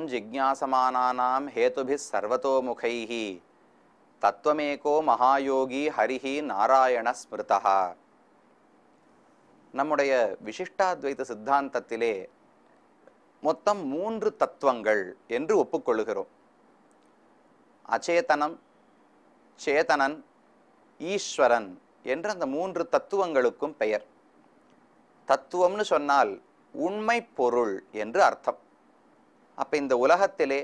தம் ஜிக்யாசமானாம் ஹேத்துபி சர்வத்தோமுகை தத்துவமேகோ மகாயோகி ஹரிஹி நாராயண ஸ்மிருதா நம்முடைய விசிஷ்டாத்வைத சித்தாந்தத்திலே மொத்தம் மூன்று தத்துவங்கள் என்று ஒப்புக்கொள்கிறோம் அச்சேதனம் சேதனன் ஈஸ்வரன் என்ற அந்த மூன்று தத்துவங்களுக்கும் பெயர் தத்துவம்னு சொன்னால் உண்மை பொருள் என்று அர்த்தம் அப்போ இந்த உலகத்திலே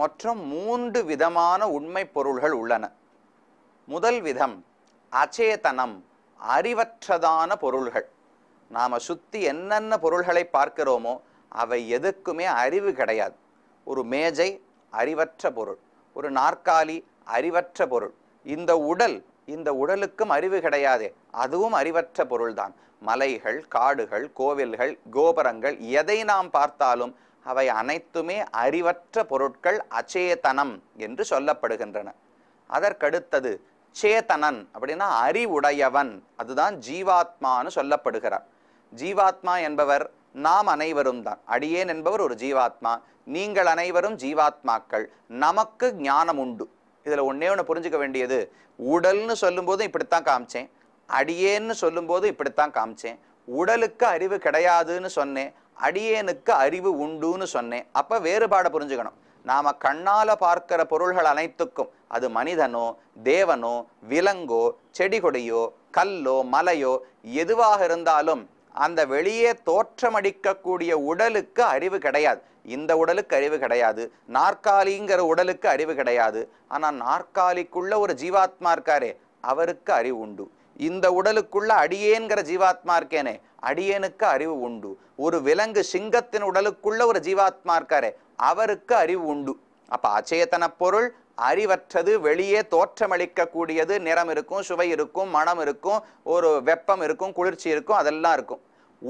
மற்றும் மூன்று விதமான உண்மை பொருள்கள் உள்ளன முதல் விதம் அச்சேதனம் அறிவற்றதான பொருள்கள் நாம் சுற்றி என்னென்ன பொருள்களை பார்க்கிறோமோ அவை எதுக்குமே அறிவு கிடையாது ஒரு மேஜை அறிவற்ற பொருள் ஒரு நாற்காலி அறிவற்ற பொருள் இந்த உடல் இந்த உடலுக்கும் அறிவு கிடையாது அதுவும் அறிவற்ற பொருள்தான் மலைகள் காடுகள் கோவில்கள் கோபுரங்கள் எதை நாம் பார்த்தாலும் அவை அனைத்துமே அறிவற்ற பொருட்கள் அச்சேதனம் என்று சொல்லப்படுகின்றன அதற்கடுத்தது சேதனன் அப்படின்னா அறிவுடையவன் அதுதான் ஜீவாத்மான்னு சொல்லப்படுகிறார் ஜீவாத்மா என்பவர் நாம் அனைவரும் தான் அடியேன் என்பவர் ஒரு ஜீவாத்மா நீங்கள் அனைவரும் ஜீவாத்மாக்கள் நமக்கு ஞானம் உண்டு இதில் ஒன்றே ஒன்று புரிஞ்சுக்க வேண்டியது உடல்னு சொல்லும்போதும் இப்படித்தான் காமிச்சேன் அடியேன்னு சொல்லும்போது இப்படித்தான் காமிச்சேன் உடலுக்கு அறிவு கிடையாதுன்னு சொன்னேன் அடியேனுக்கு அறிவு உண்டுன்னு சொன்னேன் அப்போ வேறுபாடை புரிஞ்சுக்கணும் நாம் கண்ணால் பார்க்கிற பொருள்கள் அனைத்துக்கும் அது மனிதனோ தேவனோ விலங்கோ செடி கொடியோ கல்லோ மலையோ எதுவாக இருந்தாலும் அந்த வெளியே தோற்றமடிக்கக்கூடிய உடலுக்கு அறிவு கிடையாது இந்த உடலுக்கு அறிவு கிடையாது நாற்காலிங்கிற உடலுக்கு அறிவு கிடையாது ஆனால் நாற்காலிக்குள்ள ஒரு ஜீவாத்மா இருக்காரே அவருக்கு அறிவு உண்டு இந்த உடலுக்குள்ள அடியேங்கிற ஜீவாத்மா இருக்கேனே அடியனுக்கு அறிவு உண்டு ஒரு விலங்கு சிங்கத்தின் உடலுக்குள்ள ஒரு ஜீவாத்மா இருக்காரு அவருக்கு அறிவு உண்டு அப்ப அச்சேதன பொருள் அறிவற்றது வெளியே தோற்றமளிக்கக்கூடியது நிறம் இருக்கும் சுவை இருக்கும் மனம் இருக்கும் ஒரு வெப்பம் இருக்கும் குளிர்ச்சி இருக்கும் அதெல்லாம் இருக்கும்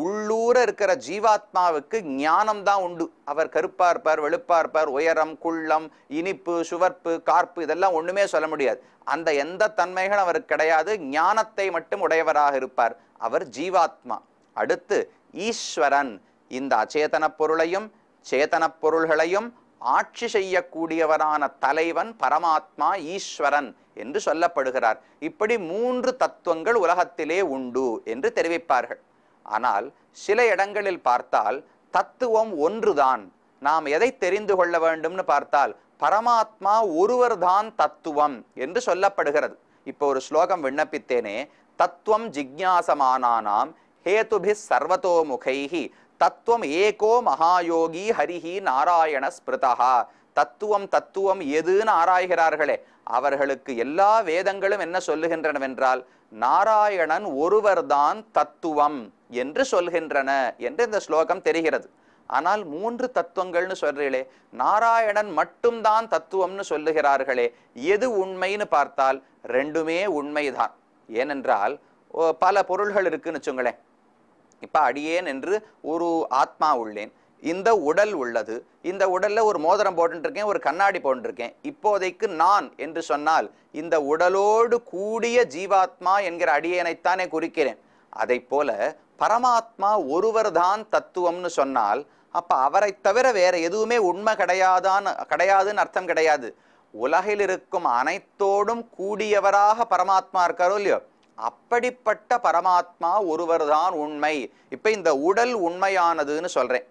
உள்ளூர இருக்கிற ஜீவாத்மாவுக்கு ஞானம் தான் உண்டு அவர் கருப்பா இருப்பார் வெளுப்பா இருப்பார் உயரம் குள்ளம் இனிப்பு சுவர்ப்பு கார்ப்பு இதெல்லாம் ஒண்ணுமே சொல்ல முடியாது அந்த எந்த தன்மைகள் அவருக்கு கிடையாது ஞானத்தை மட்டும் உடையவராக இருப்பார் அவர் ஜீவாத்மா அடுத்து ஈஸ்வரன் இந்த அச்சேதன பொருளையும் சேதன பொருள்களையும் ஆட்சி செய்யக்கூடியவரான தலைவன் பரமாத்மா ஈஸ்வரன் என்று சொல்லப்படுகிறார் இப்படி மூன்று தத்துவங்கள் உலகத்திலே உண்டு என்று தெரிவிப்பார்கள் ஆனால் சில இடங்களில் பார்த்தால் தத்துவம் ஒன்றுதான் நாம் எதை தெரிந்து கொள்ள வேண்டும்னு பார்த்தால் பரமாத்மா ஒருவர்தான் தத்துவம் என்று சொல்லப்படுகிறது இப்போ ஒரு ஸ்லோகம் விண்ணப்பித்தேனே தத்துவம் ஜிக்யாசமானாம் ஹேதுபி சர்வத்தோமுகைஹி தத்துவம் ஏகோ மகாயோகி ஹரிஹி நாராயண ஸ்பிருதஹா தத்துவம் தத்துவம் எதுன்னு ஆராய்கிறார்களே அவர்களுக்கு எல்லா வேதங்களும் என்ன சொல்லுகின்றனவென்றால் நாராயணன் ஒருவர்தான் தத்துவம் என்று சொல்கின்றன என்று இந்த ஸ்லோகம் தெரிகிறது ஆனால் மூன்று தத்துவங்கள்னு சொல்றீங்களே நாராயணன் மட்டும்தான் தத்துவம்னு சொல்லுகிறார்களே எது உண்மைன்னு பார்த்தால் ரெண்டுமே உண்மைதான் ஏனென்றால் பல பொருள்கள் இருக்குன்னு வச்சுங்களேன் இப்போ அடியேன் என்று ஒரு ஆத்மா உள்ளேன் இந்த உடல் உள்ளது இந்த உடலில் ஒரு மோதிரம் போட்டுருக்கேன் ஒரு கண்ணாடி போட்டுருக்கேன் இப்போதைக்கு நான் என்று சொன்னால் இந்த உடலோடு கூடிய ஜீவாத்மா என்கிற அடியேனைத்தானே குறிக்கிறேன் அதை போல பரமாத்மா ஒருவர் தான் தத்துவம்னு சொன்னால் அப்போ அவரை தவிர வேற எதுவுமே உண்மை கிடையாதான் கிடையாதுன்னு அர்த்தம் கிடையாது உலகில் இருக்கும் அனைத்தோடும் கூடியவராக பரமாத்மா இருக்காரோ இல்லையோ அப்படிப்பட்ட பரமாத்மா ஒருவர் தான் உண்மை இப்போ இந்த உடல் உண்மையானதுன்னு சொல்கிறேன்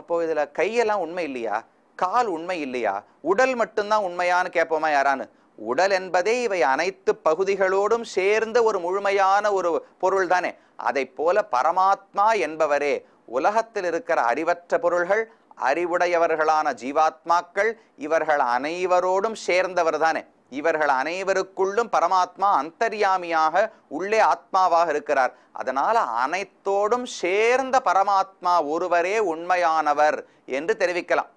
அப்போது இதில் கையெல்லாம் உண்மை இல்லையா கால் உண்மை இல்லையா உடல் மட்டும்தான் உண்மையான்னு கேட்போமா யாரான்னு உடல் என்பதே இவை அனைத்து பகுதிகளோடும் சேர்ந்த ஒரு முழுமையான ஒரு பொருள் தானே அதை போல பரமாத்மா என்பவரே உலகத்தில் இருக்கிற அறிவற்ற பொருள்கள் அறிவுடையவர்களான ஜீவாத்மாக்கள் இவர்கள் அனைவரோடும் சேர்ந்தவர் தானே இவர்கள் அனைவருக்குள்ளும் பரமாத்மா அந்தர்யாமியாக உள்ளே ஆத்மாவாக இருக்கிறார் அதனால் அனைத்தோடும் சேர்ந்த பரமாத்மா ஒருவரே உண்மையானவர் என்று தெரிவிக்கலாம்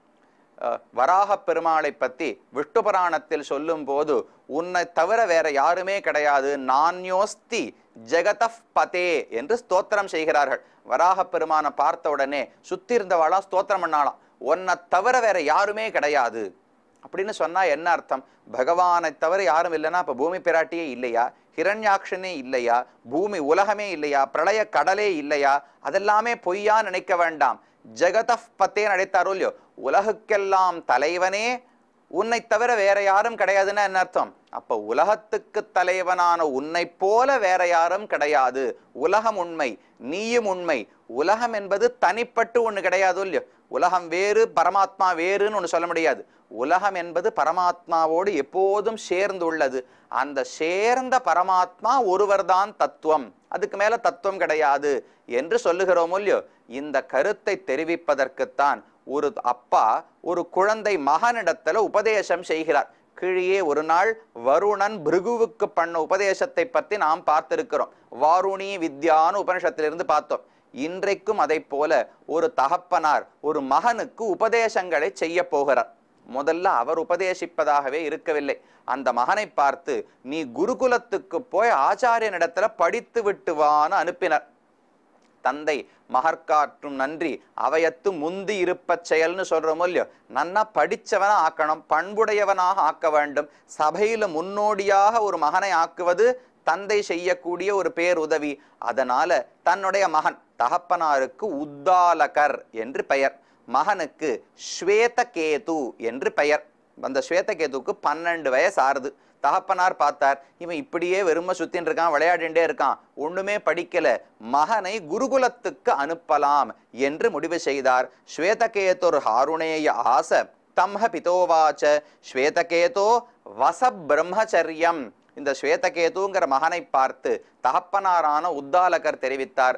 வராக பெருமாளை பற்றி விஷ்ணு புராணத்தில் சொல்லும்போது உன்னை தவிர வேற யாருமே கிடையாது நான்யோஸ்தி ஜெகத பதே என்று ஸ்தோத்திரம் செய்கிறார்கள் வராக பெருமானை பார்த்த உடனே சுத்தி இருந்தவாளா ஸ்தோத்திரம் பண்ணாலாம் உன்னை தவிர வேற யாருமே கிடையாது அப்படின்னு சொன்னால் என்ன அர்த்தம் பகவானை தவிர யாரும் இல்லைன்னா அப்போ பூமி பிராட்டியே இல்லையா ஹிரண்யாக்ஷனே இல்லையா பூமி உலகமே இல்லையா பிரளய கடலே இல்லையா அதெல்லாமே பொய்யா நினைக்க வேண்டாம் ஜெகத பத்தேன் அழைத்தாரோ இல்லையோ உலகுக்கெல்லாம் தலைவனே உன்னை தவிர வேற யாரும் கிடையாதுன்னா என்ன அர்த்தம் அப்போ உலகத்துக்கு தலைவனான உன்னை போல வேற யாரும் கிடையாது உலகம் உண்மை நீயும் உண்மை உலகம் என்பது தனிப்பட்டு ஒன்று கிடையாது இல்லையோ உலகம் வேறு பரமாத்மா வேறுன்னு ஒன்று சொல்ல முடியாது உலகம் என்பது பரமாத்மாவோடு எப்போதும் சேர்ந்து உள்ளது அந்த சேர்ந்த பரமாத்மா ஒருவர்தான் தத்துவம் அதுக்கு மேல தத்துவம் கிடையாது என்று சொல்லுகிறோம் இல்லையோ இந்த கருத்தை தெரிவிப்பதற்குத்தான் ஒரு அப்பா ஒரு குழந்தை மகனிடத்துல உபதேசம் செய்கிறார் கீழே ஒரு நாள் வருணன் பிருகுவுக்கு பண்ண உபதேசத்தை பற்றி நாம் பார்த்திருக்கிறோம் வாருணி வித்யான்னு உபனிஷத்திலிருந்து பார்த்தோம் இன்றைக்கும் அதை போல ஒரு தகப்பனார் ஒரு மகனுக்கு உபதேசங்களை செய்ய போகிறார் முதல்ல அவர் உபதேசிப்பதாகவே இருக்கவில்லை அந்த மகனை பார்த்து நீ குருகுலத்துக்கு போய் ஆச்சாரியனிடத்துல படித்து விட்டுவான்னு அனுப்பினர் தந்தை மகற்காற்றும் நன்றி அவையத்து முந்தி இருப்ப செயல்னு சொல்றமோ இல்லையோ நன்னா படித்தவனை ஆக்கணும் பண்புடையவனாக ஆக்க வேண்டும் சபையில முன்னோடியாக ஒரு மகனை ஆக்குவது தந்தை செய்யக்கூடிய ஒரு உதவி அதனால தன்னுடைய மகன் தகப்பனாருக்கு உத்தாலகர் என்று பெயர் மகனுக்கு ஸ்வேதகேது என்று பெயர் அந்த ஸ்வேதகேதுக்கு பன்னெண்டு வயசு ஆறுது தகப்பனார் பார்த்தார் இவன் இப்படியே வெறும சுத்தின் இருக்கான் விளையாடிண்டே இருக்கான் ஒண்ணுமே படிக்கல மகனை குருகுலத்துக்கு அனுப்பலாம் என்று முடிவு செய்தார் ஸ்வேதகேதோர் ஹாருணேய ஆச தம்ஹ பிதோவாச்ச ஸ்வேதகேதோ வச பிரம்மச்சரியம் இந்த ஸ்வேதகேதுங்கிற மகனை பார்த்து தகப்பனாரான உத்தாலகர் தெரிவித்தார்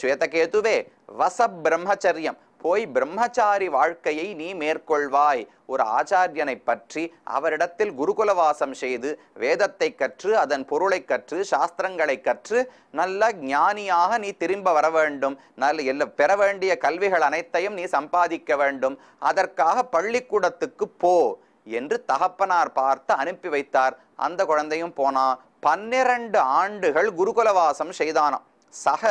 ஸ்வேதகேதுவே வச பிரம்மச்சரியம் போய் பிரம்மச்சாரி வாழ்க்கையை நீ மேற்கொள்வாய் ஒரு ஆச்சாரியனை பற்றி அவரிடத்தில் குருகுலவாசம் செய்து வேதத்தை கற்று அதன் பொருளை கற்று சாஸ்திரங்களை கற்று நல்ல ஞானியாக நீ திரும்ப வர வேண்டும் நல்ல எல்ல பெற வேண்டிய கல்விகள் அனைத்தையும் நீ சம்பாதிக்க வேண்டும் அதற்காக பள்ளிக்கூடத்துக்கு போ என்று தகப்பனார் பார்த்து அனுப்பி வைத்தார் அந்த குழந்தையும் போனா பன்னிரண்டு ஆண்டுகள் குருகுலவாசம் செய்தானாம் சக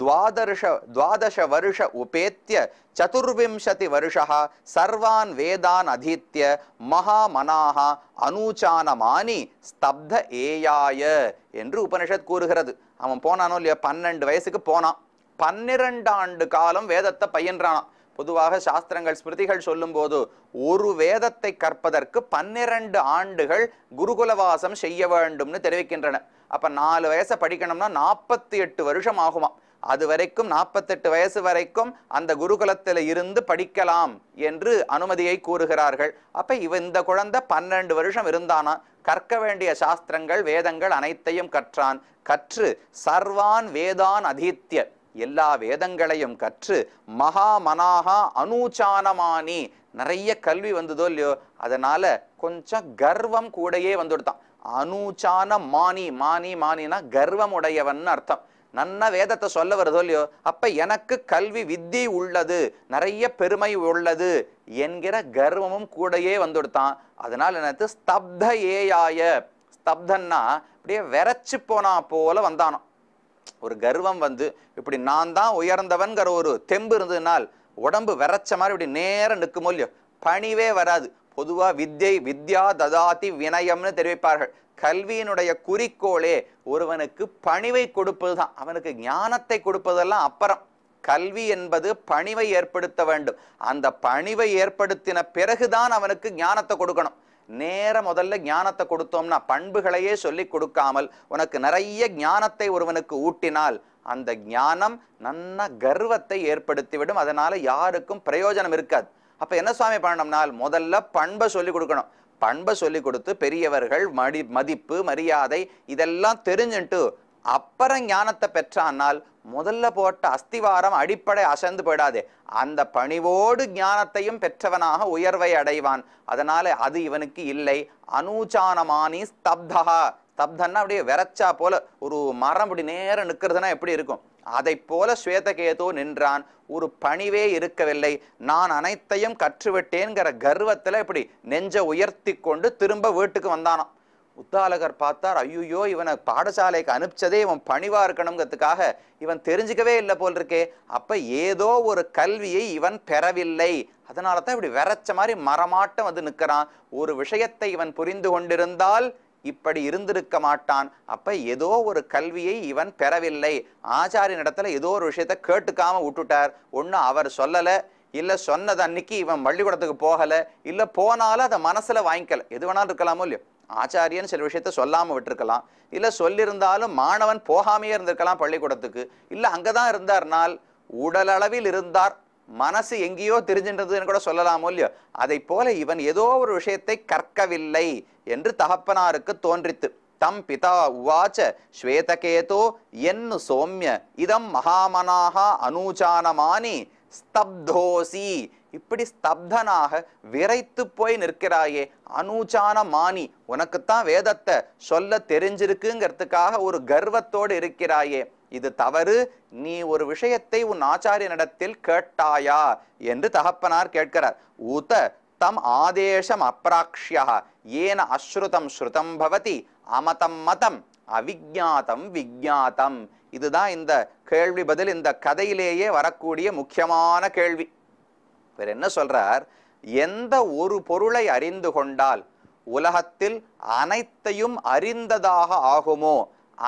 துவாதர்ஷ துவாதಶ வருஷ உபேத்திய சதுர்விம்சதி வருஷா சர்வான் வேதான் அதீத்திய மகாமனாக அனூச்சானமானி ஸ்தப்த ஏயாய என்று உபனிஷத் கூறுகிறது அவன் போனானோ இல்லையா பன்னெண்டு வயசுக்கு போனான் பன்னிரண்டு ஆண்டு காலம் வேதத்தை பயின்றானான் பொதுவாக சாஸ்திரங்கள் ஸ்மிருதிகள் சொல்லும்போது ஒரு வேதத்தை கற்பதற்கு பன்னிரண்டு ஆண்டுகள் குருகுலவாசம் செய்ய வேண்டும்னு தெரிவிக்கின்றன அப்போ நாலு வயசை படிக்கணும்னா நாற்பத்தி எட்டு வருஷம் ஆகுமா அது வரைக்கும் நாற்பத்தெட்டு வயசு வரைக்கும் அந்த குருகுலத்தில் இருந்து படிக்கலாம் என்று அனுமதியை கூறுகிறார்கள் அப்போ இவ இந்த குழந்தை பன்னெண்டு வருஷம் இருந்தானா கற்க வேண்டிய சாஸ்திரங்கள் வேதங்கள் அனைத்தையும் கற்றான் கற்று சர்வான் வேதான் அதித்ய எல்லா வேதங்களையும் கற்று மகா மனாகா அனுச்சானமானி நிறைய கல்வி வந்ததோ இல்லையோ அதனால கொஞ்சம் கர்வம் கூடையே வந்துடுதான் அனுச்சான மானி மானி மானினா கர்வம் உடையவன் அர்த்தம் நன்ன வேதத்தை சொல்ல வருதோ இல்லையோ அப்ப எனக்கு கல்வி வித்தி உள்ளது நிறைய பெருமை உள்ளது என்கிற கர்வமும் கூடையே வந்துடுத்தான் அதனால எனக்கு ஸ்தப்த ஏயாய ஸ்தப்தன்னா அப்படியே வெறச்சு போனா போல வந்தானோ ஒரு கர்வம் வந்து இப்படி நான் தான் உயர்ந்தவன்கிற ஒரு தெம்பு இருந்ததுனால் உடம்பு விரைச்ச மாதிரி இப்படி நேரம் நிற்குமோ இல்லையோ பணிவே வராது பொதுவாக வித்யை வித்யா ததாதி வினயம்னு தெரிவிப்பார்கள் கல்வியினுடைய குறிக்கோளே ஒருவனுக்கு பணிவை கொடுப்பது தான் அவனுக்கு ஞானத்தை கொடுப்பதெல்லாம் அப்புறம் கல்வி என்பது பணிவை ஏற்படுத்த வேண்டும் அந்த பணிவை ஏற்படுத்தின பிறகுதான் அவனுக்கு ஞானத்தை கொடுக்கணும் நேர முதல்ல ஞானத்தை கொடுத்தோம்னா பண்புகளையே சொல்லி கொடுக்காமல் உனக்கு நிறைய ஞானத்தை ஒருவனுக்கு ஊட்டினால் அந்த ஞானம் நன்ன கர்வத்தை ஏற்படுத்திவிடும் அதனால யாருக்கும் பிரயோஜனம் இருக்காது அப்போ என்ன சுவாமி பண்ணணும்னால் முதல்ல பண்பை சொல்லிக் கொடுக்கணும் பண்பை சொல்லிக் கொடுத்து பெரியவர்கள் மடி மதிப்பு மரியாதை இதெல்லாம் தெரிஞ்சுட்டு அப்புறம் ஞானத்தை பெற்றானால் முதல்ல போட்ட அஸ்திவாரம் அடிப்படை அசந்து போயிடாது அந்த பணிவோடு ஞானத்தையும் பெற்றவனாக உயர்வை அடைவான் அதனால அது இவனுக்கு இல்லை அனூச்சானமானி ஸ்தப்தா ஸ்தப்தன்னா அப்படியே விரைச்சா போல ஒரு மரம் இப்படி நேரம் நிற்கிறதுனா எப்படி இருக்கும் அதை போல ஸ்வேதகேது நின்றான் ஒரு பணிவே இருக்கவில்லை நான் அனைத்தையும் கற்றுவிட்டேங்கிற கர்வத்தில் இப்படி நெஞ்சை உயர்த்தி கொண்டு திரும்ப வீட்டுக்கு வந்தானாம் உத்தாலகர் பார்த்தார் ஐயோ இவனை பாடசாலைக்கு அனுப்பிச்சதே இவன் பணிவா இருக்கணுங்கிறதுக்காக இவன் தெரிஞ்சுக்கவே இல்லை போல் இருக்கே அப்ப ஏதோ ஒரு கல்வியை இவன் பெறவில்லை அதனால தான் இப்படி வெறச்ச மாதிரி மரமாட்டம் வந்து நிற்கிறான் ஒரு விஷயத்தை இவன் புரிந்து கொண்டிருந்தால் இப்படி இருந்திருக்க மாட்டான் அப்போ ஏதோ ஒரு கல்வியை இவன் பெறவில்லை ஆச்சாரியன் இடத்துல ஏதோ ஒரு விஷயத்த கேட்டுக்காம விட்டுட்டார் ஒன்றும் அவர் சொல்லலை இல்லை சொன்னது அன்னைக்கு இவன் பள்ளிக்கூடத்துக்கு போகலை இல்லை போனாலும் அதை மனசில் வாங்கிக்கல எது வேணாலும் இருக்கலாமோ இல்லையோ ஆச்சாரியன் சில விஷயத்த சொல்லாமல் விட்டுருக்கலாம் இல்லை சொல்லியிருந்தாலும் மாணவன் போகாமையே இருந்திருக்கலாம் பள்ளிக்கூடத்துக்கு இல்லை அங்கே தான் இருந்தார்னால் உடலளவில் இருந்தார் மனசு எங்கேயோ தெரிஞ்சின்றதுன்னு கூட சொல்லலாமோ இல்லையோ அதை போல இவன் ஏதோ ஒரு விஷயத்தை கற்கவில்லை என்று தகப்பனாருக்கு தோன்றித்து தம் பிதா உவாச்ச ஸ்வேதகேதோ என்னு சோம்ய இதம் மகாமனாக அனூச்சானமானி ஸ்தப்தோசி இப்படி ஸ்தப்தனாக விரைத்து போய் நிற்கிறாயே அனூச்சான மானி உனக்குத்தான் வேதத்தை சொல்ல தெரிஞ்சிருக்குங்கிறதுக்காக ஒரு கர்வத்தோடு இருக்கிறாயே இது தவறு நீ ஒரு விஷயத்தை உன் ஆச்சாரியனிடத்தில் கேட்டாயா என்று தகப்பனார் கேட்கிறார் ஊத்த தம் ஆதேசம் அப்ராக்ஷியா ஏன அஸ்ருதம் ஸ்ருதம் பவதி அமதம் மதம் அவிஜாத்தம் விஜாத்தம் இதுதான் இந்த கேள்வி பதில் இந்த கதையிலேயே வரக்கூடிய முக்கியமான கேள்வி இவர் என்ன சொல்றார் எந்த ஒரு பொருளை அறிந்து கொண்டால் உலகத்தில் அனைத்தையும் அறிந்ததாக ஆகுமோ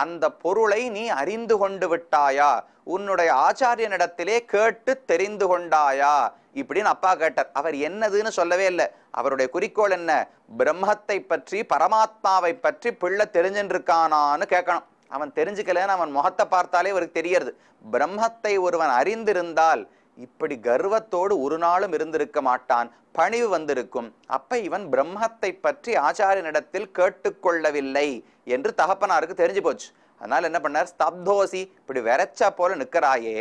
அந்த பொருளை நீ அறிந்து கொண்டு விட்டாயா உன்னுடைய ஆச்சாரியனிடத்திலே கேட்டு தெரிந்து கொண்டாயா இப்படின்னு அப்பா கேட்டார் அவர் என்னதுன்னு சொல்லவே இல்லை அவருடைய குறிக்கோள் என்ன பிரம்மத்தை பற்றி பரமாத்மாவை பற்றி பிள்ளை தெரிஞ்சின்றிருக்கானான்னு கேட்கணும் அவன் தெரிஞ்சுக்கலன்னு அவன் முகத்தை பார்த்தாலே அவருக்கு தெரியறது பிரம்மத்தை ஒருவன் அறிந்திருந்தால் இப்படி கர்வத்தோடு ஒரு நாளும் இருந்திருக்க மாட்டான் பணிவு வந்திருக்கும் அப்ப இவன் பிரம்மத்தை பற்றி ஆச்சாரியனிடத்தில் கேட்டுக்கொள்ளவில்லை என்று தகப்பனாருக்கு தெரிஞ்சு போச்சு அதனால என்ன பண்ணார் ஸ்தப்தோசி இப்படி வெறச்சா போல நிற்கிறாயே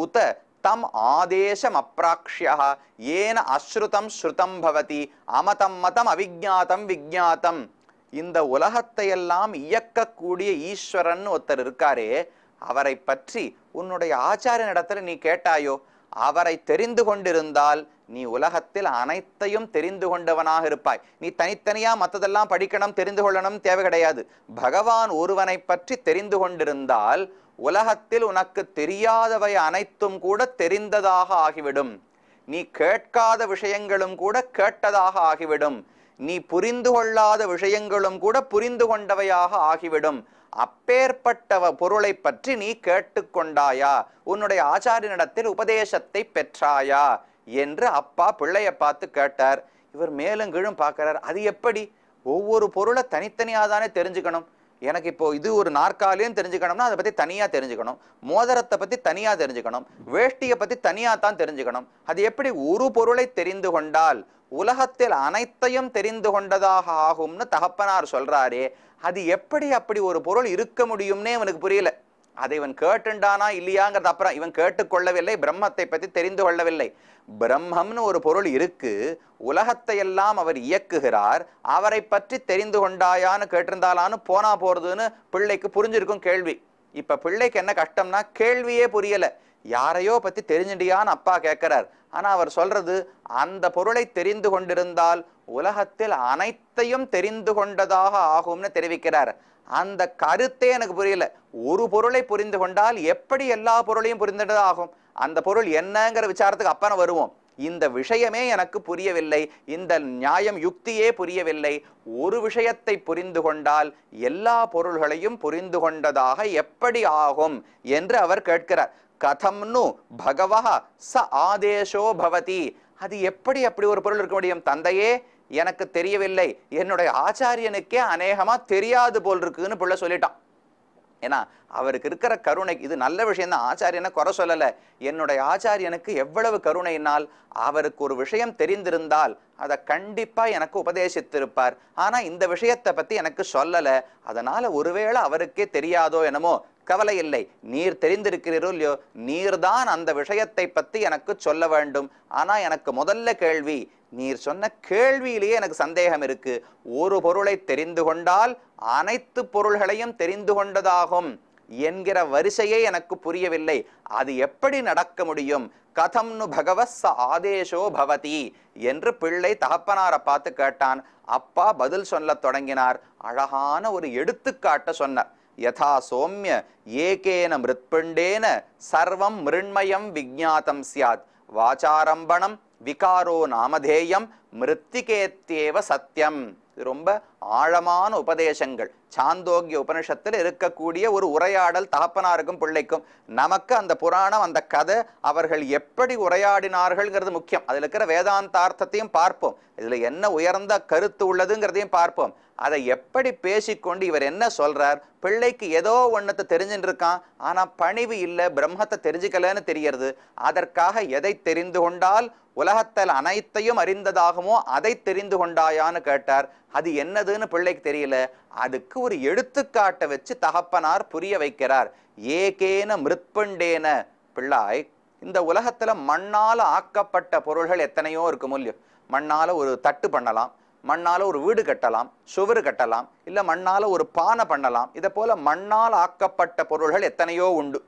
ஊத்த தம் ஆதேசம் அப்ராக்ஷியா ஏன அஸ்ருதம் ஸ்ருதம் பவதி அமதம் மதம் அவிஜாத்தம் விஜாத்தம் இந்த உலகத்தையெல்லாம் இயக்கக்கூடிய ஈஸ்வரன் ஒருத்தர் இருக்காரே அவரை பற்றி உன்னுடைய ஆச்சாரியனிடத்துல நீ கேட்டாயோ அவரை தெரிந்து கொண்டிருந்தால் நீ உலகத்தில் அனைத்தையும் தெரிந்து கொண்டவனாக இருப்பாய் நீ தனித்தனியாக மற்றதெல்லாம் படிக்கணும் தெரிந்து கொள்ளணும் தேவை கிடையாது பகவான் ஒருவனை பற்றி தெரிந்து கொண்டிருந்தால் உலகத்தில் உனக்கு தெரியாதவை அனைத்தும் கூட தெரிந்ததாக ஆகிவிடும் நீ கேட்காத விஷயங்களும் கூட கேட்டதாக ஆகிவிடும் நீ புரிந்து கொள்ளாத விஷயங்களும் கூட புரிந்து கொண்டவையாக ஆகிவிடும் அப்பேற்பட்ட பொருளை பற்றி நீ கேட்டுக்கொண்டாயா உன்னுடைய ஆச்சாரியனிடத்தில் உபதேசத்தை பெற்றாயா என்று அப்பா பிள்ளைய பார்த்து கேட்டார் இவர் மேலும் கீழும் பார்க்கிறார் அது எப்படி ஒவ்வொரு பொருளை தனித்தனியாக தானே தெரிஞ்சுக்கணும் எனக்கு இப்போ இது ஒரு நாற்காலியும் தெரிஞ்சுக்கணும்னா அதை பற்றி தனியாக தெரிஞ்சுக்கணும் மோதிரத்தை பற்றி தனியாக தெரிஞ்சுக்கணும் வேஷ்டியை பற்றி தனியாக தான் தெரிஞ்சுக்கணும் அது எப்படி ஒரு பொருளை தெரிந்து கொண்டால் உலகத்தில் அனைத்தையும் தெரிந்து கொண்டதாக ஆகும்னு தகப்பனார் சொல்றாரே அது எப்படி அப்படி ஒரு பொருள் இருக்க முடியும்னே அவனுக்கு புரியல அதை இவன் கேட்டுண்டானா இல்லையாங்கிறது அப்புறம் இவன் கேட்டுக்கொள்ளவில்லை பிரம்மத்தை பற்றி தெரிந்து கொள்ளவில்லை பிரம்மம்னு ஒரு பொருள் இருக்கு உலகத்தை எல்லாம் அவர் இயக்குகிறார் அவரை பற்றி தெரிந்து கொண்டாயான்னு கேட்டிருந்தாலான்னு போனா போறதுன்னு பிள்ளைக்கு புரிஞ்சிருக்கும் கேள்வி இப்ப பிள்ளைக்கு என்ன கஷ்டம்னா கேள்வியே புரியல யாரையோ பற்றி தெரிஞ்சுடியான்னு அப்பா கேட்கிறார் ஆனா அவர் சொல்றது அந்த பொருளை தெரிந்து கொண்டிருந்தால் உலகத்தில் அனைத்தையும் தெரிந்து கொண்டதாக ஆகும்னு தெரிவிக்கிறார் அந்த கருத்தே எனக்கு புரியல ஒரு பொருளை புரிந்து கொண்டால் எப்படி எல்லா பொருளையும் புரிந்துட்டதாக ஆகும் அந்த பொருள் என்னங்கிற விசாரத்துக்கு அப்புறம் வருவோம் இந்த விஷயமே எனக்கு புரியவில்லை இந்த நியாயம் யுக்தியே புரியவில்லை ஒரு விஷயத்தை புரிந்து கொண்டால் எல்லா பொருள்களையும் புரிந்து கொண்டதாக எப்படி ஆகும் என்று அவர் கேட்கிறார் கதம்னு பகவா ச ஆதேசோ பவதி அது எப்படி அப்படி ஒரு பொருள் இருக்க முடியும் தந்தையே எனக்கு தெரியவில்லை என்னுடைய ஆச்சாரியனுக்கே அநேகமாக தெரியாது போல் இருக்குன்னு பிள்ளை சொல்லிட்டான் ஏன்னா அவருக்கு இருக்கிற கருணை இது நல்ல விஷயம் தான் ஆச்சாரியனை குறை சொல்லலை என்னுடைய ஆச்சாரியனுக்கு எவ்வளவு கருணையினால் அவருக்கு ஒரு விஷயம் தெரிந்திருந்தால் அதை கண்டிப்பாக எனக்கு உபதேசித்திருப்பார் ஆனால் இந்த விஷயத்தை பற்றி எனக்கு சொல்லலை அதனால் ஒருவேளை அவருக்கே தெரியாதோ என்னமோ கவலை இல்லை நீர் தெரிந்திருக்கிறீரோ இல்லையோ நீர்தான் அந்த விஷயத்தை பற்றி எனக்கு சொல்ல வேண்டும் ஆனால் எனக்கு முதல்ல கேள்வி நீர் சொன்ன கேள்வியிலேயே எனக்கு சந்தேகம் இருக்கு ஒரு பொருளை தெரிந்து கொண்டால் அனைத்து பொருள்களையும் தெரிந்து கொண்டதாகும் என்கிற வரிசையே எனக்கு புரியவில்லை அது எப்படி நடக்க முடியும் கதம்னு பகவ ஆதேசோ பவதி என்று பிள்ளை தகப்பனாரை பார்த்து கேட்டான் அப்பா பதில் சொல்ல தொடங்கினார் அழகான ஒரு எடுத்துக்காட்டை சொன்னார் யதா சோமிய ஏகேன மிருத்பிண்டேன சர்வம் மிருண்மயம் விஜாத்தம் சியாத் வாச்சாரம்பணம் விகாரோ நாமதேயம் மிருத்திகேத்தேவ சத்தியம் இது ரொம்ப ஆழமான உபதேசங்கள் சாந்தோக்கிய உபனிஷத்தில் இருக்கக்கூடிய ஒரு உரையாடல் தகப்பனாருக்கும் பிள்ளைக்கும் நமக்கு அந்த புராணம் அந்த கதை அவர்கள் எப்படி உரையாடினார்கள்ங்கிறது முக்கியம் அதில் இருக்கிற வேதாந்தார்த்தத்தையும் பார்ப்போம் இதில் என்ன உயர்ந்த கருத்து உள்ளதுங்கிறதையும் பார்ப்போம் அதை எப்படி பேசிக்கொண்டு இவர் என்ன சொல்றார் பிள்ளைக்கு ஏதோ ஒன்றத்தை தெரிஞ்சுட்டு இருக்கான் ஆனால் பணிவு இல்லை பிரம்மத்தை தெரிஞ்சுக்கலன்னு தெரியறது அதற்காக எதை தெரிந்து கொண்டால் உலகத்தில் அனைத்தையும் அறிந்ததாகுமோ அதை தெரிந்து கொண்டாயான்னு கேட்டார் அது என்னதுன்னு பிள்ளைக்கு தெரியல அதுக்கு ஒரு எடுத்துக்காட்டை வச்சு தகப்பனார் புரிய வைக்கிறார் ஏகேன மிருத்பண்டேன பிள்ளாய் இந்த உலகத்தில் மண்ணால் ஆக்கப்பட்ட பொருள்கள் எத்தனையோ இருக்கும் இல்லையோ மண்ணால் ஒரு தட்டு பண்ணலாம் மண்ணால் ஒரு வீடு கட்டலாம் சுவர் கட்டலாம் இல்லை மண்ணால் ஒரு பானை பண்ணலாம் இதை போல் மண்ணால் ஆக்கப்பட்ட பொருள்கள் எத்தனையோ உண்டு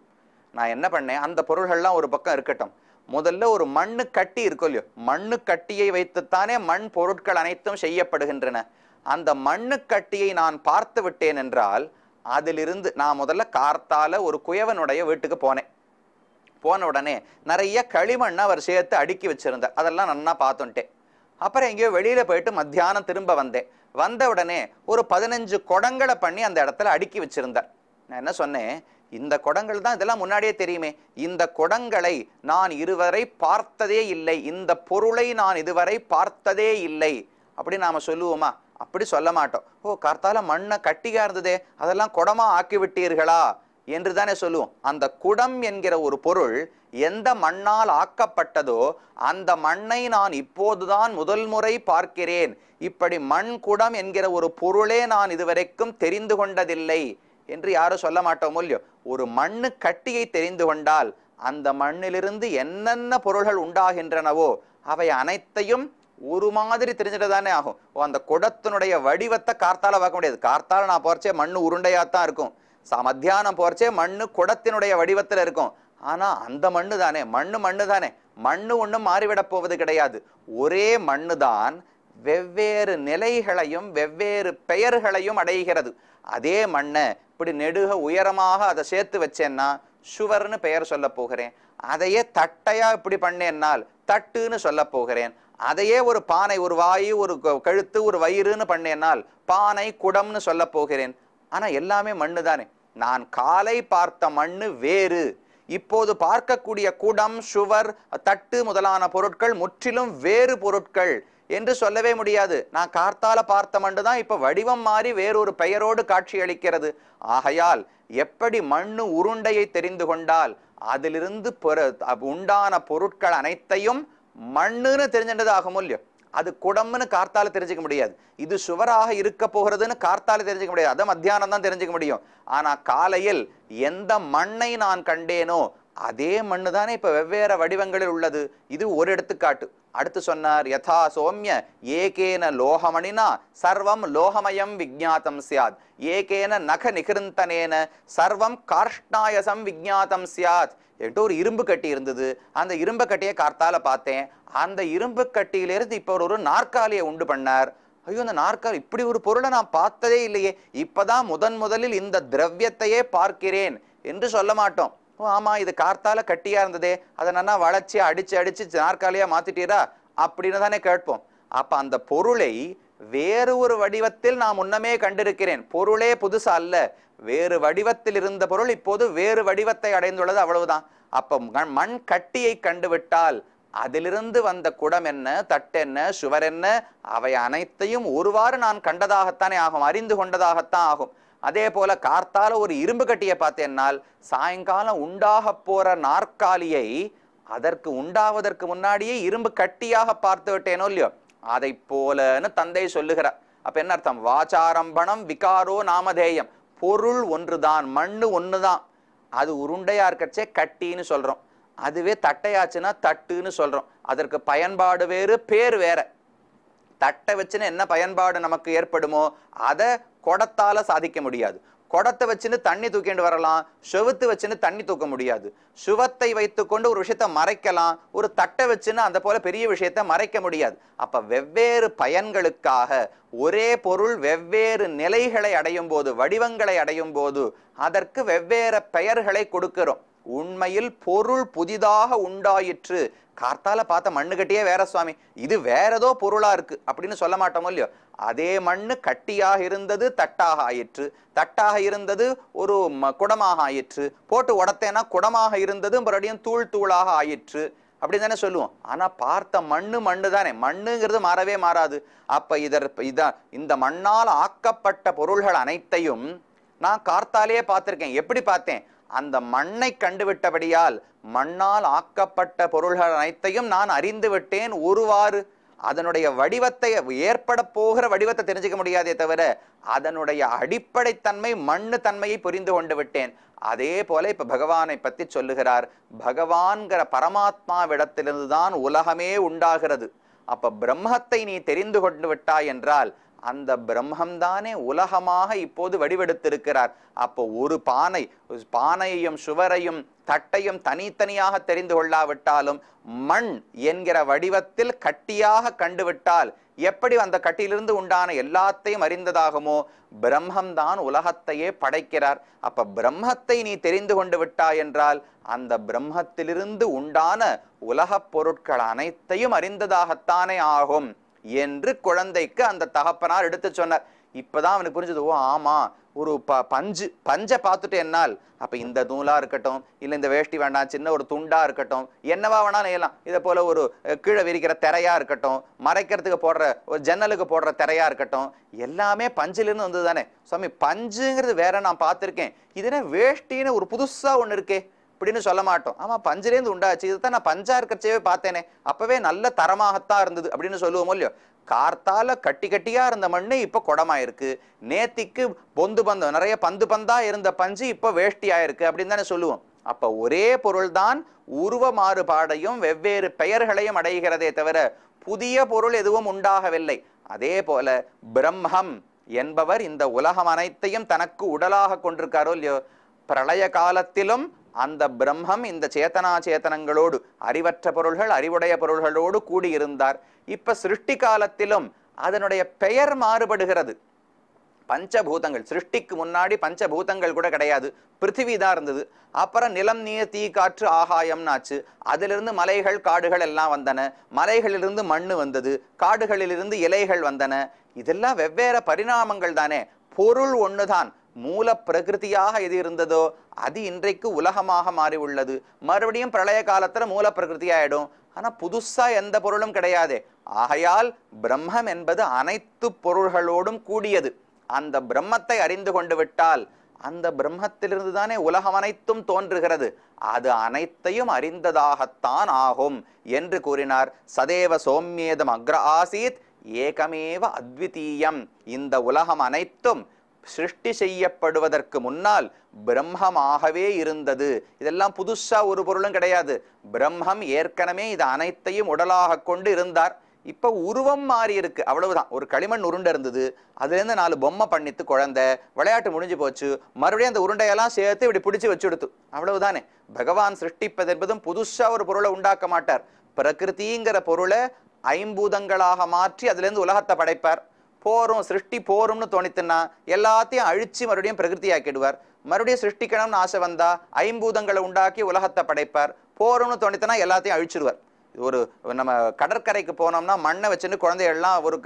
நான் என்ன பண்ணேன் அந்த பொருள்கள்லாம் ஒரு பக்கம் இருக்கட்டும் முதல்ல ஒரு மண்ணு கட்டி இருக்கும் இல்லையோ மண்ணு கட்டியை வைத்துத்தானே மண் பொருட்கள் அனைத்தும் செய்யப்படுகின்றன அந்த மண்ணு கட்டியை நான் பார்த்து விட்டேன் என்றால் அதிலிருந்து நான் முதல்ல கார்த்தால ஒரு குயவனுடைய வீட்டுக்கு போனேன் போன உடனே நிறைய களிமண்ணை அவர் சேர்த்து அடுக்கி வச்சிருந்தார் அதெல்லாம் நன்னா பார்த்துட்டேன் அப்புறம் எங்கேயோ வெளியில் போயிட்டு மத்தியானம் திரும்ப வந்தேன் வந்த உடனே ஒரு பதினஞ்சு குடங்களை பண்ணி அந்த இடத்துல அடுக்கி வச்சுருந்தார் நான் என்ன சொன்னேன் இந்த குடங்கள் தான் இதெல்லாம் முன்னாடியே தெரியுமே இந்த குடங்களை நான் இருவரை பார்த்ததே இல்லை இந்த பொருளை நான் இதுவரை பார்த்ததே இல்லை அப்படி நாம் சொல்லுவோமா அப்படி சொல்ல மாட்டோம் ஓ கார்த்தால மண்ணை கட்டியாக இருந்ததே அதெல்லாம் குடமாக ஆக்கி விட்டீர்களா என்று தானே சொல்லுவோம் அந்த குடம் என்கிற ஒரு பொருள் எந்த மண்ணால் ஆக்கப்பட்டதோ அந்த மண்ணை நான் இப்போதுதான் முதல் முறை பார்க்கிறேன் இப்படி மண் குடம் என்கிற ஒரு பொருளே நான் இதுவரைக்கும் தெரிந்து கொண்டதில்லை என்று யாரும் சொல்ல மாட்டோமோ இல்லையோ ஒரு மண்ணு கட்டியை தெரிந்து கொண்டால் அந்த மண்ணிலிருந்து என்னென்ன பொருள்கள் உண்டாகின்றனவோ அவை அனைத்தையும் ஒரு மாதிரி தெரிஞ்சிட்டதானே தானே ஆகும் அந்த குடத்தினுடைய வடிவத்தை கார்த்தால பார்க்க முடியாது கார்த்தால நான் போறச்சே மண் உருண்டையாத்தான் இருக்கும் மத்தியானம் போர்ச்சே மண்ணு குடத்தினுடைய வடிவத்தில் இருக்கும் ஆனால் அந்த மண்ணு தானே மண்ணு மண்ணு தானே மண்ணு ஒன்றும் மாறிவிடப் போவது கிடையாது ஒரே மண்ணு தான் வெவ்வேறு நிலைகளையும் வெவ்வேறு பெயர்களையும் அடைகிறது அதே மண்ணை இப்படி நெடுக உயரமாக அதை சேர்த்து வச்சேன்னா சுவர்னு பெயர் சொல்ல போகிறேன் அதையே தட்டையா இப்படி பண்ணேன்னால் தட்டுன்னு சொல்ல போகிறேன் அதையே ஒரு பானை ஒரு வாயு ஒரு கழுத்து ஒரு வயிறுன்னு பண்ணேன்னால் பானை குடம்னு சொல்ல போகிறேன் ஆனால் எல்லாமே மண்ணு தானே நான் காலை பார்த்த மண்ணு வேறு இப்போது பார்க்கக்கூடிய குடம் சுவர் தட்டு முதலான பொருட்கள் முற்றிலும் வேறு பொருட்கள் என்று சொல்லவே முடியாது நான் கார்த்தால பார்த்த மண்டு தான் இப்போ வடிவம் மாறி வேறொரு பெயரோடு காட்சி அளிக்கிறது ஆகையால் எப்படி மண்ணு உருண்டையை தெரிந்து கொண்டால் அதிலிருந்து உண்டான பொருட்கள் அனைத்தையும் மண்ணுன்னு தெரிஞ்சின்றது ஆகும் இல்லையோ அது குடம்னு கார்த்தால தெரிஞ்சுக்க முடியாது இது சுவராக இருக்க போகிறதுன்னு கார்த்தால தெரிஞ்சுக்க முடியாது அதை மத்தியானம் தான் தெரிஞ்சுக்க முடியும் ஆனால் காலையில் எந்த மண்ணை நான் கண்டேனோ அதே மண்ணு தானே இப்போ வெவ்வேறு வடிவங்களில் உள்ளது இது ஒரு எடுத்துக்காட்டு அடுத்து சொன்னார் யதா சோமிய ஏகேன லோகமணினா சர்வம் லோகமயம் விஜாத்தம் சியாத் ஏகேன நக நிகிருந்தனேன சர்வம் காஷ்டாயசம் விஜாத்தம் சியாத் என்கிட்ட ஒரு இரும்பு கட்டி இருந்தது அந்த இரும்பு கட்டியை கார்த்தால பார்த்தேன் அந்த இரும்பு கட்டியிலிருந்து இப்போ ஒரு நாற்காலியை உண்டு பண்ணார் ஐயோ அந்த நாற்காலி இப்படி ஒரு பொருளை நான் பார்த்ததே இல்லையே இப்பதான் முதன் முதலில் இந்த திரவியத்தையே பார்க்கிறேன் என்று சொல்ல மாட்டோம் ஓ ஆமாம் இது கார்த்தால கட்டியாக இருந்ததே அதை நல்லா வளைச்சி அடித்து அடித்து நாற்காலியாக மாற்றிட்டீரா அப்படின்னு தானே கேட்போம் அப்போ அந்த பொருளை வேறு ஒரு வடிவத்தில் நான் முன்னமே கண்டிருக்கிறேன் பொருளே புதுசா அல்ல வேறு வடிவத்தில் இருந்த பொருள் இப்போது வேறு வடிவத்தை அடைந்துள்ளது அவ்வளவுதான் அப்போ மண் கட்டியை கண்டுவிட்டால் அதிலிருந்து வந்த குடம் என்ன தட்டென்ன சுவர் என்ன அவை அனைத்தையும் ஒருவாறு நான் கண்டதாகத்தானே ஆகும் அறிந்து கொண்டதாகத்தான் ஆகும் அதே போல கார்த்தால ஒரு இரும்பு கட்டியை பார்த்தேன்னால் சாயங்காலம் உண்டாக போற நாற்காலியை அதற்கு உண்டாவதற்கு முன்னாடியே இரும்பு கட்டியாக பார்த்து விட்டேனோ இல்லையோ அதை போலன்னு தந்தை சொல்லுகிறார் அப்ப என்ன அர்த்தம் வாச்சாரம்பணம் விகாரோ நாமதேயம் பொருள் ஒன்றுதான் மண்ணு ஒன்றுதான் அது உருண்டையா இருக்கச்சே கட்டின்னு சொல்றோம் அதுவே தட்டையாச்சுன்னா தட்டுன்னு சொல்றோம் அதற்கு பயன்பாடு வேறு பேர் வேற தட்டை வச்சுன்னு என்ன பயன்பாடு நமக்கு ஏற்படுமோ அதை குடத்தால் சாதிக்க முடியாது குடத்தை வச்சுன்னு தண்ணி தூக்கிட்டு வரலாம் செவத்து வச்சுன்னு தண்ணி தூக்க முடியாது சுவத்தை வைத்துக்கொண்டு ஒரு விஷயத்தை மறைக்கலாம் ஒரு தட்டை வச்சுன்னு அந்த போல பெரிய விஷயத்தை மறைக்க முடியாது அப்போ வெவ்வேறு பயன்களுக்காக ஒரே பொருள் வெவ்வேறு நிலைகளை அடையும் போது வடிவங்களை அடையும் போது அதற்கு வெவ்வேறு பெயர்களை கொடுக்கிறோம் உண்மையில் பொருள் புதிதாக உண்டாயிற்று கார்த்தால பார்த்த மண்ணு கட்டியே வேற சுவாமி இது வேற ஏதோ பொருளா இருக்கு அப்படின்னு சொல்ல மாட்டோமோ இல்லையோ அதே மண்ணு கட்டியாக இருந்தது தட்டாக ஆயிற்று தட்டாக இருந்தது ஒரு குடமாக ஆயிற்று போட்டு உடத்தேனா குடமாக இருந்தது மறுபடியும் தூள் தூளாக ஆயிற்று அப்படின்னு தானே சொல்லுவோம் ஆனால் பார்த்த மண்ணு மண்ணு தானே மண்ணுங்கிறது மாறவே மாறாது அப்போ இதர் இதான் இந்த மண்ணால் ஆக்கப்பட்ட பொருள்கள் அனைத்தையும் நான் கார்த்தாலேயே பார்த்துருக்கேன் எப்படி பார்த்தேன் அந்த மண்ணை கண்டுவிட்டபடியால் மண்ணால் ஆக்கப்பட்ட பொருள்கள் அனைத்தையும் நான் அறிந்து விட்டேன் ஒருவாறு அதனுடைய வடிவத்தை ஏற்பட போகிற வடிவத்தை தெரிஞ்சுக்க முடியாதே தவிர அதனுடைய அடிப்படைத்தன்மை மண்ணு தன்மையை புரிந்து கொண்டு விட்டேன் அதே போல இப்ப பகவானை பத்தி சொல்லுகிறார் பகவான்கிற பரமாத்மாவிடத்திலிருந்து தான் உலகமே உண்டாகிறது அப்ப பிரம்மத்தை நீ தெரிந்து கொண்டு விட்டாய் என்றால் அந்த பிரம்மம்தானே உலகமாக இப்போது வடிவெடுத்திருக்கிறார் அப்போ ஒரு பானை பானையையும் சுவரையும் தட்டையும் தனித்தனியாக தெரிந்து கொள்ளாவிட்டாலும் மண் என்கிற வடிவத்தில் கட்டியாக கண்டுவிட்டால் எப்படி அந்த கட்டியிலிருந்து உண்டான எல்லாத்தையும் அறிந்ததாகுமோ பிரம்மம்தான் உலகத்தையே படைக்கிறார் அப்ப பிரம்மத்தை நீ தெரிந்து கொண்டு விட்டாய் என்றால் அந்த பிரம்மத்திலிருந்து உண்டான உலகப் பொருட்கள் அனைத்தையும் அறிந்ததாகத்தானே ஆகும் என்று குழந்தைக்கு அந்த தகப்பனார் எடுத்து சொன்னார் இப்போதான் அவனுக்கு புரிஞ்சது ஓ ஆமாம் ஒரு ப பஞ்சு பஞ்சை பார்த்துட்டு என்னால் அப்போ இந்த நூலாக இருக்கட்டும் இல்லை இந்த வேஷ்டி வேண்டாம் சின்ன ஒரு துண்டாக இருக்கட்டும் என்னவா வேணாலும் செய்யலாம் இதை போல் ஒரு கீழே விரிக்கிற திரையாக இருக்கட்டும் மறைக்கிறதுக்கு போடுற ஒரு ஜன்னலுக்கு போடுற திரையாக இருக்கட்டும் எல்லாமே பஞ்சிலிருந்து வந்தது தானே சுவாமி பஞ்சுங்கிறது வேற நான் பார்த்துருக்கேன் இதுனா வேஷ்டின்னு ஒரு புதுசாக ஒன்று இருக்கே இப்படின்னு சொல்ல மாட்டோம் ஆமா பஞ்சிலேருந்து உண்டாச்சு இதுதான் நான் பஞ்சா இருக்கிறச்சவே பார்த்தேனே அப்பவே நல்ல தரமாகத்தான் இருந்தது அப்படின்னு சொல்லுவோமோ இல்லையோ கார்த்தால கட்டி கட்டியா இருந்த மண்ணு இப்ப குடமாயிருக்கு நேத்திக்கு பொந்து பந்தம் நிறைய பந்து பந்தா இருந்த பஞ்சு இப்ப வேஷ்டி ஆயிருக்கு அப்படின்னு தானே சொல்லுவோம் அப்ப ஒரே பொருள்தான் உருவ மாறுபாடையும் வெவ்வேறு பெயர்களையும் அடைகிறதே தவிர புதிய பொருள் எதுவும் உண்டாகவில்லை அதே போல பிரம்மம் என்பவர் இந்த உலகம் அனைத்தையும் தனக்கு உடலாக கொண்டிருக்காரோ இல்லையோ பிரளய காலத்திலும் அந்த பிரம்மம் இந்த சேத்தனா சேத்தனங்களோடு அறிவற்ற பொருள்கள் அறிவுடைய பொருள்களோடு கூடியிருந்தார் இப்ப சிருஷ்டி காலத்திலும் அதனுடைய பெயர் மாறுபடுகிறது பஞ்சபூதங்கள் சிருஷ்டிக்கு முன்னாடி பஞ்சபூதங்கள் கூட கிடையாது பிருத்திவி இருந்தது அப்புறம் நிலம் நீர் தீ காற்று ஆகாயம்னாச்சு அதிலிருந்து மலைகள் காடுகள் எல்லாம் வந்தன மலைகளிலிருந்து மண் வந்தது காடுகளிலிருந்து இலைகள் வந்தன இதெல்லாம் வெவ்வேறு பரிணாமங்கள் தானே பொருள் ஒன்று தான் மூல பிரகிருதியாக எது இருந்ததோ அது இன்றைக்கு உலகமாக மாறி உள்ளது மறுபடியும் பிரளய காலத்தில் மூல பிரகிருதி ஆயிடும் ஆனால் புதுசாக எந்த பொருளும் கிடையாது ஆகையால் பிரம்மம் என்பது அனைத்து பொருள்களோடும் கூடியது அந்த பிரம்மத்தை அறிந்து கொண்டு விட்டால் அந்த பிரம்மத்திலிருந்து தானே உலகம் அனைத்தும் தோன்றுகிறது அது அனைத்தையும் அறிந்ததாகத்தான் ஆகும் என்று கூறினார் சதேவ சோம்யேதம் அக்ர ஆசீத் ஏகமேவ அத்விதீயம் இந்த உலகம் அனைத்தும் சிருஷ்டி செய்யப்படுவதற்கு முன்னால் பிரம்மமாகவே இருந்தது இதெல்லாம் புதுசாக ஒரு பொருளும் கிடையாது பிரம்மம் ஏற்கனவே இது அனைத்தையும் உடலாக கொண்டு இருந்தார் இப்போ உருவம் மாறி இருக்கு அவ்வளவுதான் ஒரு களிமண் உருண்டை இருந்தது அதுலேருந்து நாலு பொம்மை பண்ணித்து குழந்தை விளையாட்டு முடிஞ்சு போச்சு மறுபடியும் அந்த உருண்டையெல்லாம் சேர்த்து இப்படி பிடிச்சி வச்சு கொடுத்து அவ்வளவுதானே பகவான் சிருஷ்டிப்பது என்பதும் புதுசாக ஒரு பொருளை உண்டாக்க மாட்டார் பிரகிருதிங்கிற பொருளை ஐம்பூதங்களாக மாற்றி அதுலேருந்து உலகத்தை படைப்பார் போரும் சிருஷ்டி போரும்னு தோணித்தின்னா எல்லாத்தையும் அழித்து மறுபடியும் பிரகிருதியாக்கிடுவார் மறுபடியும் சிருஷ்டிக்கணும்னு ஆசை வந்தால் ஐம்பூதங்களை உண்டாக்கி உலகத்தை படைப்பார் போரும்னு தோணித்தனா எல்லாத்தையும் அழிச்சிருவார் ஒரு நம்ம கடற்கரைக்கு போனோம்னா மண்ணை வச்சுன்னு குழந்தைகள்லாம் ஒரு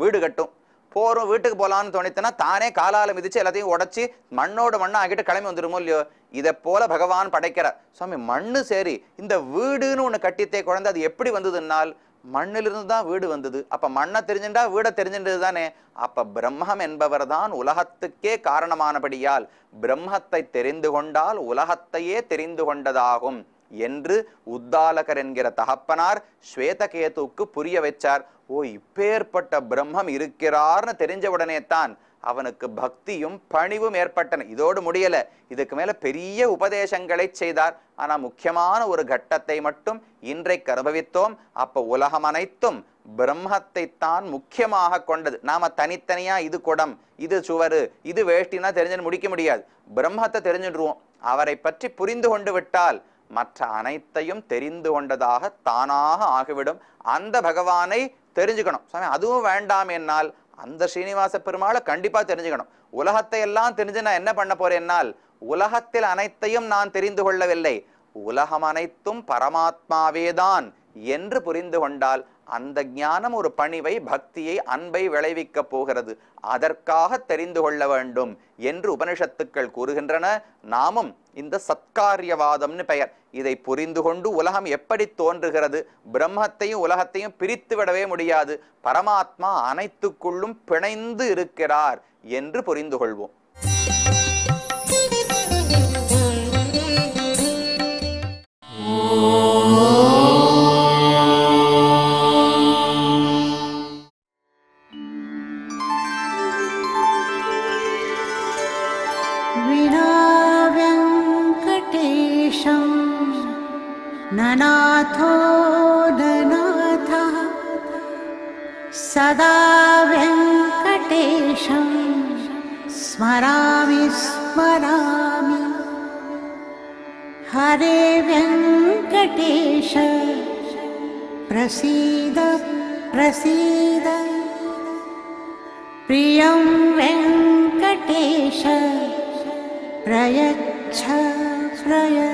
வீடு கட்டும் போகிறோம் வீட்டுக்கு போகலான்னு தோணித்தனா தானே காலால் மிதித்து எல்லாத்தையும் உடச்சி மண்ணோட மண்ணை ஆகிட்டு கிளம்பி வந்துடுமோ இல்லையோ இதை போல பகவான் படைக்கிறார் சுவாமி மண்ணு சரி இந்த வீடுன்னு ஒன்று கட்டித்தே குழந்தை அது எப்படி வந்ததுன்னால் மண்ணிலிருந்து தான் வீடு வந்தது அப்போ மண்ணை தெரிஞ்சுட்டா வீடை தெரிஞ்சுட்டது தானே அப்போ பிரம்மம் என்பவர் தான் உலகத்துக்கே காரணமானபடியால் பிரம்மத்தை தெரிந்து கொண்டால் உலகத்தையே தெரிந்து கொண்டதாகும் என்று உத்தாலகர் என்கிற தகப்பனார் ஸ்வேதகேத்துவுக்கு புரிய வச்சார் ஓ இப்பேற்பட்ட பிரம்மம் இருக்கிறார்னு தெரிஞ்ச உடனே தான் அவனுக்கு பக்தியும் பணிவும் ஏற்பட்டன இதோடு முடியல இதுக்கு மேல பெரிய உபதேசங்களை செய்தார் ஆனா முக்கியமான ஒரு கட்டத்தை மட்டும் இன்றைக்கு அனுபவித்தோம் அப்ப உலகம் அனைத்தும் பிரம்மத்தைத்தான் முக்கியமாக கொண்டது நாம தனித்தனியா இது குடம் இது சுவரு இது வேஷ்டினா தெரிஞ்சு முடிக்க முடியாது பிரம்மத்தை தெரிஞ்சிடுவோம் அவரை பற்றி புரிந்து கொண்டு விட்டால் மற்ற அனைத்தையும் தெரிந்து கொண்டதாக தானாக ஆகிவிடும் அந்த பகவானை தெரிஞ்சுக்கணும் சுவாமி அதுவும் வேண்டாம் என்னால் அந்த ஸ்ரீனிவாச பெருமாளை கண்டிப்பாக தெரிஞ்சுக்கணும் உலகத்தை எல்லாம் தெரிஞ்சு நான் என்ன பண்ண போறேன்னால் உலகத்தில் அனைத்தையும் நான் தெரிந்து கொள்ளவில்லை உலகம் அனைத்தும் பரமாத்மாவேதான் என்று புரிந்து கொண்டால் அந்த ஞானம் ஒரு பணிவை பக்தியை அன்பை விளைவிக்க போகிறது அதற்காக தெரிந்து கொள்ள வேண்டும் என்று உபனிஷத்துக்கள் கூறுகின்றன நாமும் இந்த சத்காரியவாதம்னு பெயர் இதை புரிந்து கொண்டு உலகம் எப்படி தோன்றுகிறது பிரம்மத்தையும் உலகத்தையும் பிரித்து விடவே முடியாது பரமாத்மா அனைத்துக்குள்ளும் பிணைந்து இருக்கிறார் என்று புரிந்து கொள்வோம் प्रियं वेङ्कटेश प्रयच्छ प्रयच्छ